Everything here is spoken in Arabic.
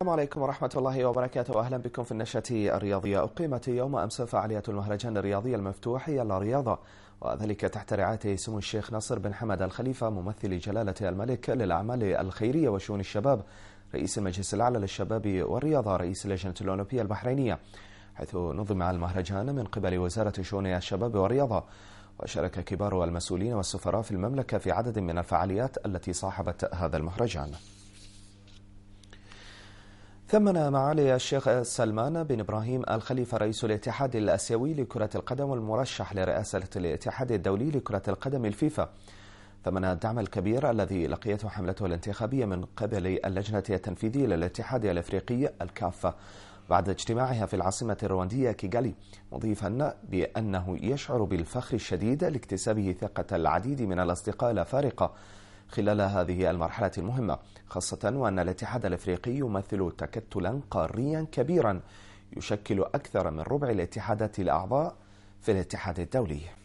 السلام عليكم ورحمة الله وبركاته أهلا بكم في النشاة الرياضية أقيمت يوم أمس فعالية المهرجان الرياضي المفتوح يلا رياضة وذلك تحت رعاية سمو الشيخ نصر بن حمد الخليفة ممثل جلالة الملك للأعمال الخيرية وشؤون الشباب رئيس المجلس الأعلى للشباب والرياضة رئيس اللجنة الأولمبية البحرينية حيث نظم المهرجان من قبل وزارة شؤون الشباب والرياضة وشارك كبار المسؤولين والسفراء في المملكة في عدد من الفعاليات التي صاحبت هذا المهرجان ثمن معالي الشيخ سلمان بن إبراهيم الخليفة رئيس الاتحاد الآسيوي لكرة القدم والمرشح لرئاسة الاتحاد الدولي لكرة القدم الفيفا ثمن الدعم الكبير الذي لقيته حملته الانتخابية من قبل اللجنة التنفيذية للاتحاد الأفريقي الكافة بعد اجتماعها في العاصمة الرواندية كيغالي مضيفا بأنه يشعر بالفخر الشديد لاكتسابه ثقة العديد من الأصدقاء الأفارقة خلال هذه المرحلة المهمة خاصة وأن الاتحاد الأفريقي يمثل تكتلا قاريا كبيرا يشكل أكثر من ربع الاتحادات الأعضاء في الاتحاد الدولي